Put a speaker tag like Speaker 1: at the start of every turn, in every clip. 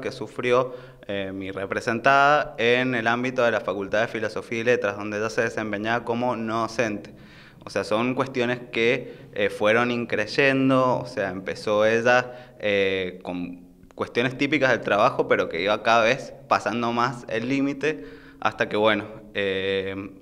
Speaker 1: que sufrió eh, mi representada en el ámbito de la Facultad de Filosofía y Letras, donde ella se desempeñaba como no docente. O sea, son cuestiones que eh, fueron increyendo, o sea, empezó ella eh, con cuestiones típicas del trabajo, pero que iba cada vez pasando más el límite, hasta que, bueno,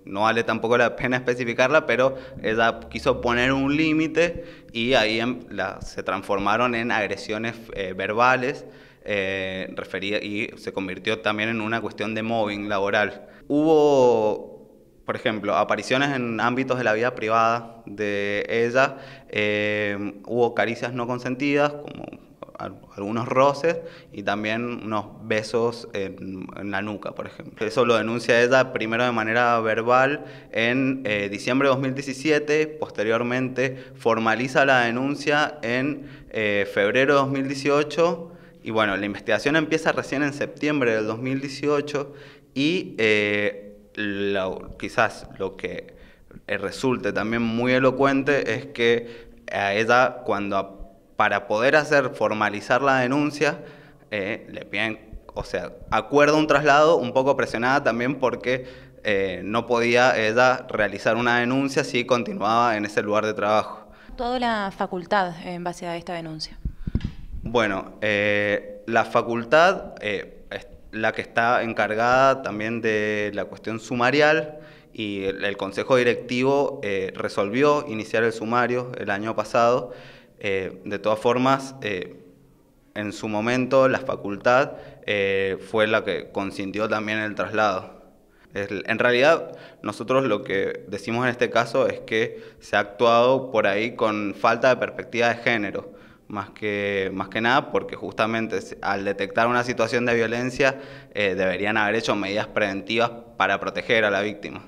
Speaker 1: no vale tampoco la pena especificarla, pero ella quiso poner un límite y ahí em, se transformaron en agresiones verbales eh, refería y se convirtió también en una cuestión de mobbing laboral. Hubo, por ejemplo, apariciones en ámbitos de la vida privada de ella, eh, hubo caricias no consentidas, como algunos roces y también unos besos en, la nuca, por ejemplo. Eso lo denuncia ella primero de manera verbal en eh, diciembre de 2017, posteriormente formaliza la denuncia en febrero de 2018 y bueno, la investigación empieza recién en septiembre del 2018 y eh, quizás lo que eh, resulte también muy elocuente es que a ella cuando para poder hacer formalizar la denuncia eh, le piden, o sea, acuerda un traslado un poco presionada también porque no podía ella realizar una denuncia si continuaba en ese lugar de trabajo. Toda la facultad en base a esta denuncia. Bueno, eh, la facultad eh, es la que está encargada también de la cuestión sumarial y el, Consejo Directivo eh, resolvió iniciar el sumario el año pasado. de todas formas, en su momento la facultad fue la que consintió también el traslado. En realidad, nosotros lo que decimos en este caso es que se ha actuado por ahí con falta de perspectiva de género más que, más que nada porque justamente al detectar una situación de violencia eh, deberían haber hecho medidas preventivas para proteger a la víctima.